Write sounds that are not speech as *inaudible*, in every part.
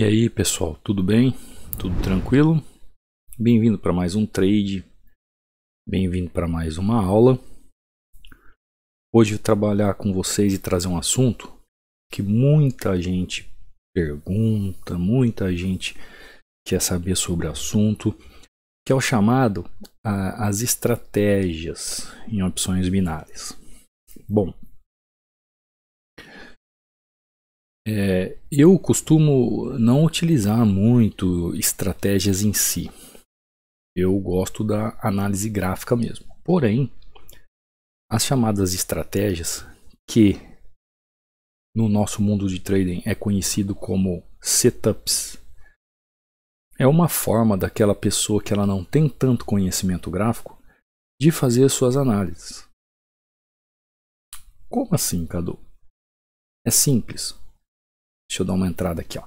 E aí pessoal, tudo bem? Tudo tranquilo? Bem-vindo para mais um trade, bem-vindo para mais uma aula. Hoje vou trabalhar com vocês e trazer um assunto que muita gente pergunta, muita gente quer saber sobre o assunto, que é o chamado a, as estratégias em opções binárias. Bom, É, eu costumo não utilizar muito estratégias em si. Eu gosto da análise gráfica mesmo. Porém, as chamadas estratégias que no nosso mundo de trading é conhecido como setups. É uma forma daquela pessoa que ela não tem tanto conhecimento gráfico de fazer suas análises. Como assim, Cadu? É simples. Deixa eu dar uma entrada aqui. Ó.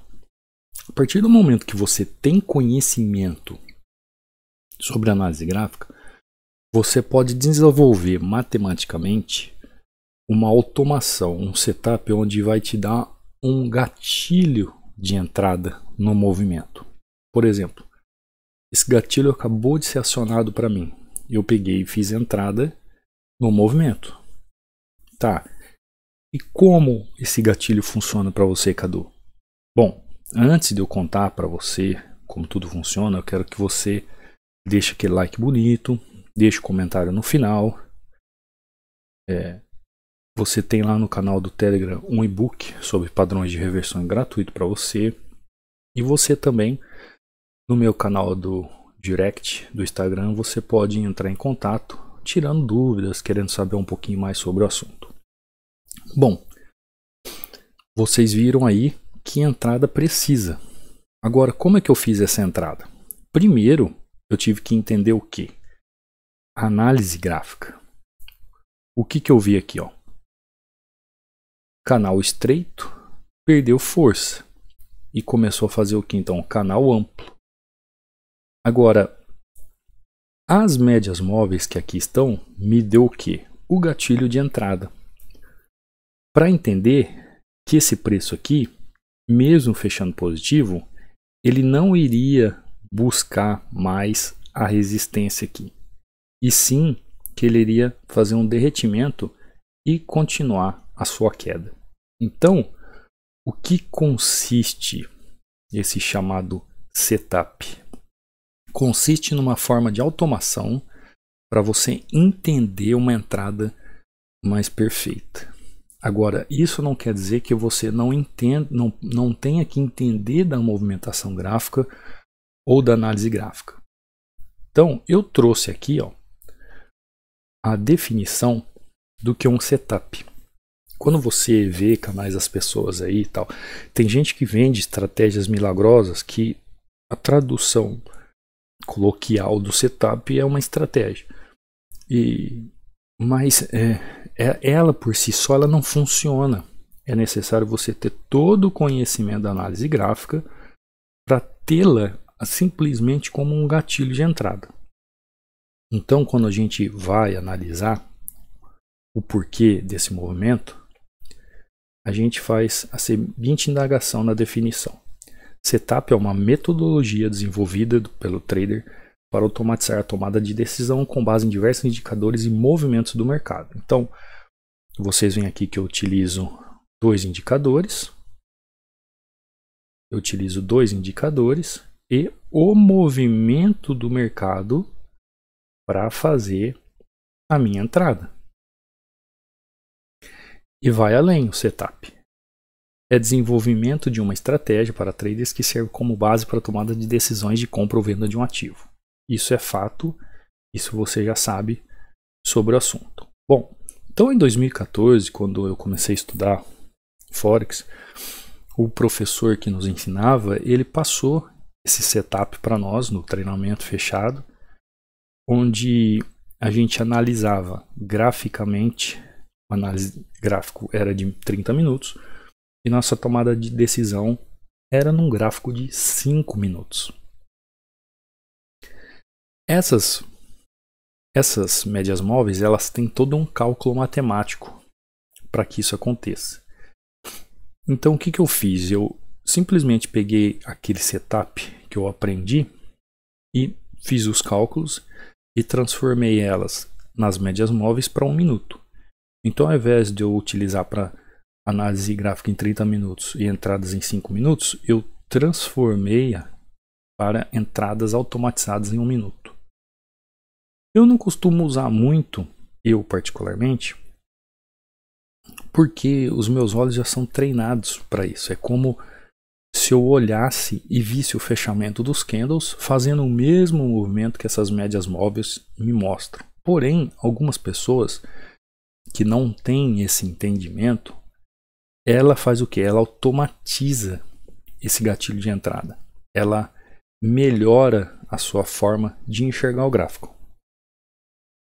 A partir do momento que você tem conhecimento sobre análise gráfica, você pode desenvolver matematicamente uma automação, um setup onde vai te dar um gatilho de entrada no movimento. Por exemplo, esse gatilho acabou de ser acionado para mim. Eu peguei e fiz entrada no movimento. Tá, e como esse gatilho funciona para você, Cadu? Bom, antes de eu contar para você como tudo funciona, eu quero que você deixe aquele like bonito, deixe um comentário no final. É, você tem lá no canal do Telegram um e-book sobre padrões de reversão gratuito para você. E você também, no meu canal do direct do Instagram, você pode entrar em contato tirando dúvidas, querendo saber um pouquinho mais sobre o assunto. Bom, vocês viram aí que entrada precisa. Agora, como é que eu fiz essa entrada? Primeiro, eu tive que entender o que? Análise gráfica. O que, que eu vi aqui? Ó? Canal estreito perdeu força e começou a fazer o que então? Canal amplo. Agora, as médias móveis que aqui estão me deu o que? O gatilho de entrada. Para entender que esse preço aqui, mesmo fechando positivo, ele não iria buscar mais a resistência aqui, e sim que ele iria fazer um derretimento e continuar a sua queda. Então, o que consiste esse chamado setup? Consiste numa forma de automação para você entender uma entrada mais perfeita. Agora, isso não quer dizer que você não entenda, não, não tenha que entender da movimentação gráfica ou da análise gráfica. Então, eu trouxe aqui ó, a definição do que é um setup. Quando você vê canais das pessoas aí e tal, tem gente que vende estratégias milagrosas que a tradução coloquial do setup é uma estratégia. E mas é, é, ela por si só ela não funciona. É necessário você ter todo o conhecimento da análise gráfica para tê-la simplesmente como um gatilho de entrada. Então, quando a gente vai analisar o porquê desse movimento, a gente faz a seguinte indagação na definição. Setup é uma metodologia desenvolvida pelo trader para automatizar a tomada de decisão com base em diversos indicadores e movimentos do mercado. Então, vocês veem aqui que eu utilizo dois indicadores, eu utilizo dois indicadores e o movimento do mercado para fazer a minha entrada. E vai além o setup. É desenvolvimento de uma estratégia para traders que serve como base para a tomada de decisões de compra ou venda de um ativo. Isso é fato, isso você já sabe sobre o assunto. Bom, então em 2014, quando eu comecei a estudar Forex, o professor que nos ensinava, ele passou esse setup para nós no treinamento fechado, onde a gente analisava graficamente, o análise gráfico era de 30 minutos, e nossa tomada de decisão era num gráfico de 5 minutos. Essas essas médias móveis, elas têm todo um cálculo matemático para que isso aconteça. Então o que, que eu fiz? Eu simplesmente peguei aquele setup que eu aprendi e fiz os cálculos e transformei elas nas médias móveis para um minuto. Então, ao invés de eu utilizar para análise gráfica em 30 minutos e entradas em 5 minutos, eu transformei para entradas automatizadas em um minuto. Eu não costumo usar muito, eu particularmente, porque os meus olhos já são treinados para isso. É como se eu olhasse e visse o fechamento dos candles fazendo o mesmo movimento que essas médias móveis me mostram. Porém, algumas pessoas que não têm esse entendimento, ela faz o que? Ela automatiza esse gatilho de entrada. Ela melhora a sua forma de enxergar o gráfico.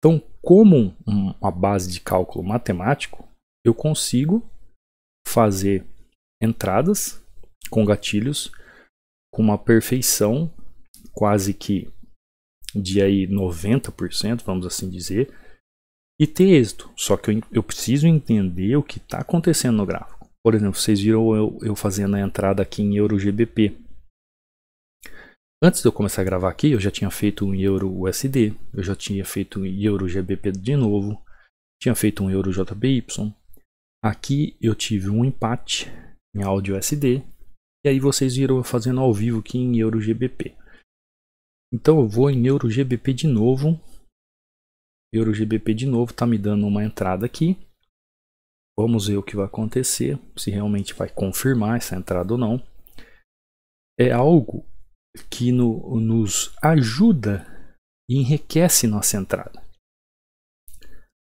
Então, como uma base de cálculo matemático, eu consigo fazer entradas com gatilhos com uma perfeição quase que de aí 90%, vamos assim dizer, e ter êxito. Só que eu, eu preciso entender o que está acontecendo no gráfico. Por exemplo, vocês viram eu, eu fazendo a entrada aqui em EuroGBP. Antes de eu começar a gravar aqui, eu já tinha feito um Euro USD, eu já tinha feito um Euro GBP de novo, tinha feito um Euro JBY. Aqui eu tive um empate em áudio USD, e aí vocês viram eu fazendo ao vivo aqui em Euro GBP. Então eu vou em Euro GBP de novo. Euro GBP de novo está me dando uma entrada aqui. Vamos ver o que vai acontecer, se realmente vai confirmar essa entrada ou não. É algo que no, nos ajuda e enriquece nossa entrada.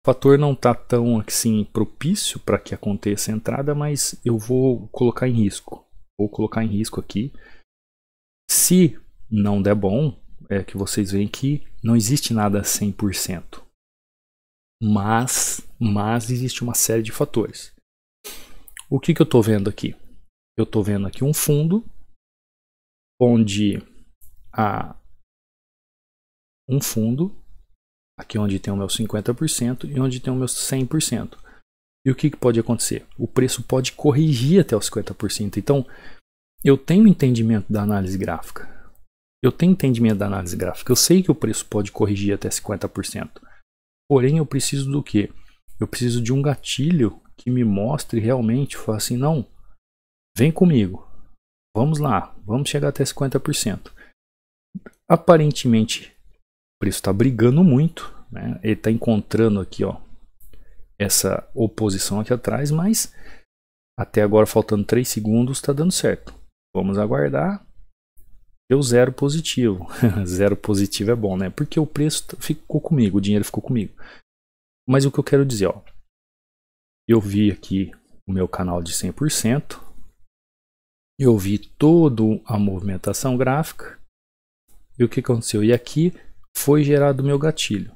O fator não está tão assim propício para que aconteça a entrada, mas eu vou colocar em risco. Vou colocar em risco aqui. Se não der bom, é que vocês veem que não existe nada 100%. Mas, mas existe uma série de fatores. O que, que eu estou vendo aqui? Eu estou vendo aqui um fundo onde há um fundo, aqui onde tem o meu 50% e onde tem o meu 100%. E o que, que pode acontecer? O preço pode corrigir até os 50%. Então, eu tenho entendimento da análise gráfica. Eu tenho entendimento da análise gráfica. Eu sei que o preço pode corrigir até 50%. Porém, eu preciso do quê? Eu preciso de um gatilho que me mostre realmente, fala assim, não, vem comigo, Vamos lá, vamos chegar até 50%. Aparentemente, o preço está brigando muito, né? ele está encontrando aqui ó, essa oposição aqui atrás, mas até agora faltando 3 segundos está dando certo. Vamos aguardar. Deu zero positivo. *laughs* zero positivo é bom, né? Porque o preço ficou comigo, o dinheiro ficou comigo. Mas o que eu quero dizer, ó. Eu vi aqui o meu canal de 100%, eu vi toda a movimentação gráfica. E o que aconteceu? E aqui foi gerado o meu gatilho.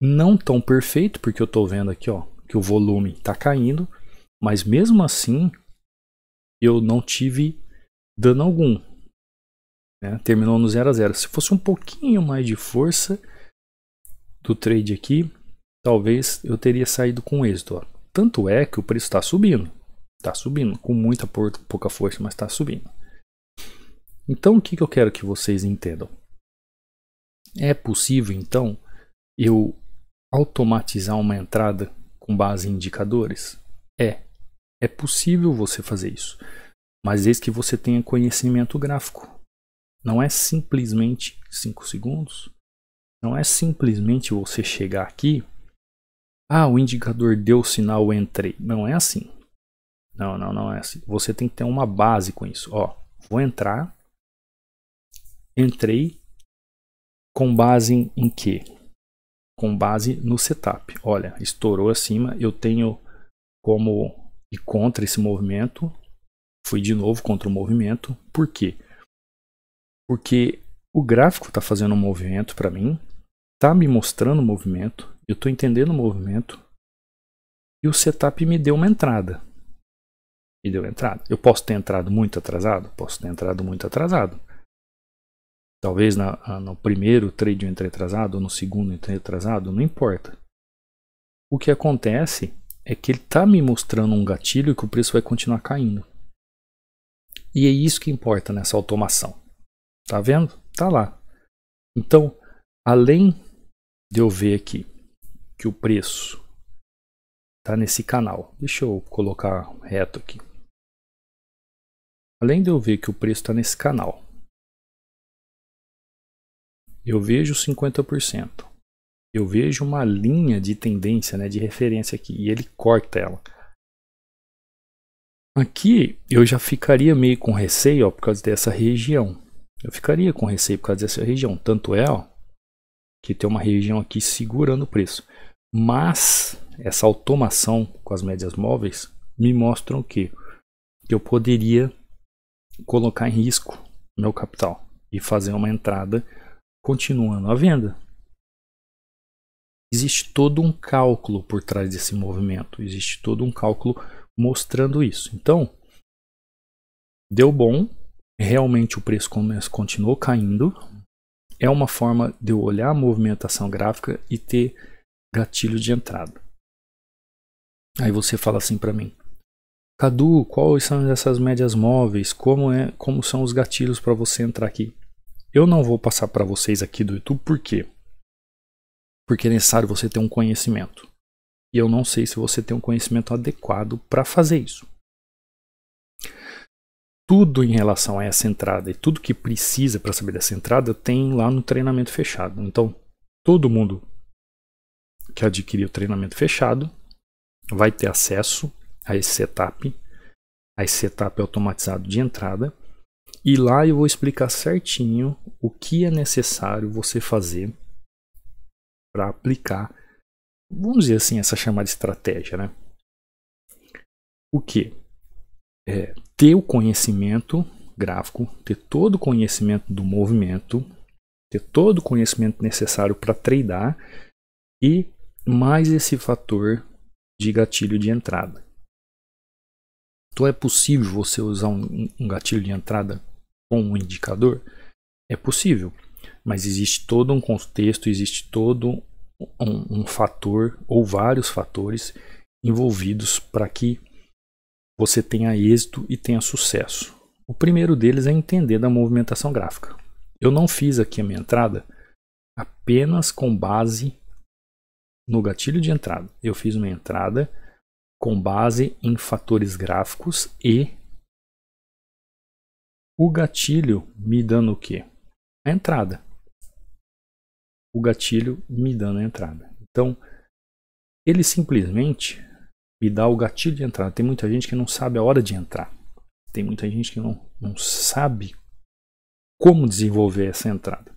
Não tão perfeito, porque eu estou vendo aqui ó, que o volume está caindo, mas mesmo assim eu não tive dano algum. Né? Terminou no 0 a 0. Se fosse um pouquinho mais de força do trade aqui, talvez eu teria saído com êxito. Ó. Tanto é que o preço está subindo. Tá subindo, com muita pouca força, mas está subindo. Então, o que, que eu quero que vocês entendam? É possível, então, eu automatizar uma entrada com base em indicadores? É. É possível você fazer isso, mas desde que você tenha conhecimento gráfico. Não é simplesmente 5 segundos. Não é simplesmente você chegar aqui, ah, o indicador deu sinal, eu entrei. Não é assim. Não, não, não é assim. Você tem que ter uma base com isso. Ó, vou entrar. Entrei com base em, que? quê? Com base no setup. Olha, estourou acima. Eu tenho como e contra esse movimento. Fui de novo contra o movimento. Por quê? Porque o gráfico está fazendo um movimento para mim, está me mostrando o movimento, eu estou entendendo o movimento e o setup me deu uma entrada e deu entrada. Eu posso ter entrado muito atrasado? Posso ter entrado muito atrasado. Talvez na, ah, no primeiro trade eu entrei atrasado, ou no segundo eu atrasado, não importa. O que acontece é que ele está me mostrando um gatilho que o preço vai continuar caindo. E é isso que importa nessa automação. Tá vendo? Tá lá. Então, além de eu ver aqui que o preço está nesse canal, deixa eu colocar reto aqui. Além de eu ver que o preço está nesse canal, eu vejo 50%. Eu vejo uma linha de tendência, né, de referência aqui, e ele corta ela. Aqui eu já ficaria meio com receio ó, por causa dessa região. Eu ficaria com receio por causa dessa região. Tanto é ó, que tem uma região aqui segurando o preço. Mas essa automação com as médias móveis me mostram que eu poderia colocar em risco meu capital e fazer uma entrada continuando a venda. Existe todo um cálculo por trás desse movimento, existe todo um cálculo mostrando isso. Então, deu bom, realmente o preço continuou caindo. É uma forma de eu olhar a movimentação gráfica e ter gatilho de entrada. Aí você fala assim para mim: Cadu, quais são essas médias móveis? Como, é, como são os gatilhos para você entrar aqui? Eu não vou passar para vocês aqui do YouTube, por quê? Porque é necessário você ter um conhecimento. E eu não sei se você tem um conhecimento adequado para fazer isso. Tudo em relação a essa entrada e tudo que precisa para saber dessa entrada tem lá no treinamento fechado. Então, todo mundo que adquirir o treinamento fechado vai ter acesso a esse setup, a esse setup automatizado de entrada. E lá eu vou explicar certinho o que é necessário você fazer para aplicar, vamos dizer assim, essa chamada estratégia, né? O que? É, ter o conhecimento gráfico, ter todo o conhecimento do movimento, ter todo o conhecimento necessário para tradear e mais esse fator de gatilho de entrada. Então é possível você usar um, um gatilho de entrada com um indicador? É possível, mas existe todo um contexto, existe todo um, um fator ou vários fatores envolvidos para que você tenha êxito e tenha sucesso. O primeiro deles é entender da movimentação gráfica. Eu não fiz aqui a minha entrada apenas com base no gatilho de entrada. Eu fiz uma entrada com base em fatores gráficos e o gatilho me dando o que A entrada. O gatilho me dando a entrada. Então, ele simplesmente me dá o gatilho de entrada. Tem muita gente que não sabe a hora de entrar. Tem muita gente que não, não sabe como desenvolver essa entrada.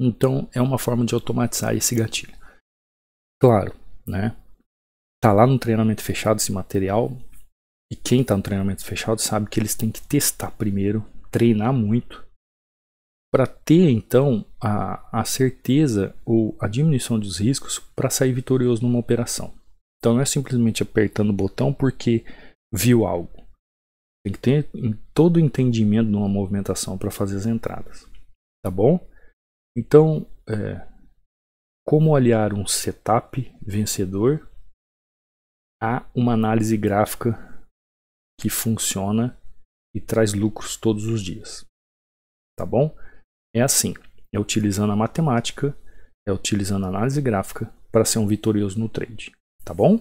Então, é uma forma de automatizar esse gatilho. Claro, né? tá lá no treinamento fechado esse material. E quem tá no treinamento fechado sabe que eles têm que testar primeiro, treinar muito, para ter então a, a certeza ou a diminuição dos riscos para sair vitorioso numa operação. Então não é simplesmente apertando o botão porque viu algo. Tem que ter todo o entendimento de uma movimentação para fazer as entradas. Tá bom? Então, é, como aliar um setup vencedor há uma análise gráfica que funciona e traz lucros todos os dias. Tá bom? É assim, é utilizando a matemática, é utilizando a análise gráfica para ser um vitorioso no trade, tá bom?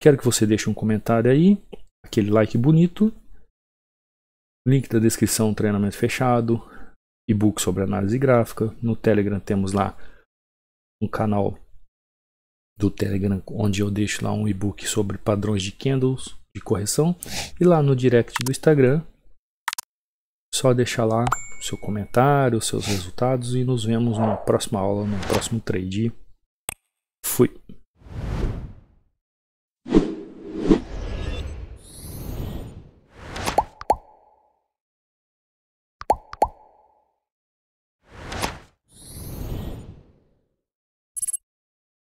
Quero que você deixe um comentário aí, aquele like bonito. Link da descrição, treinamento fechado, e-book sobre análise gráfica. No Telegram temos lá um canal do Telegram, onde eu deixo lá um e-book sobre padrões de candles de correção. E lá no direct do Instagram, só deixar lá seu comentário, seus resultados e nos vemos na próxima aula, no próximo trade.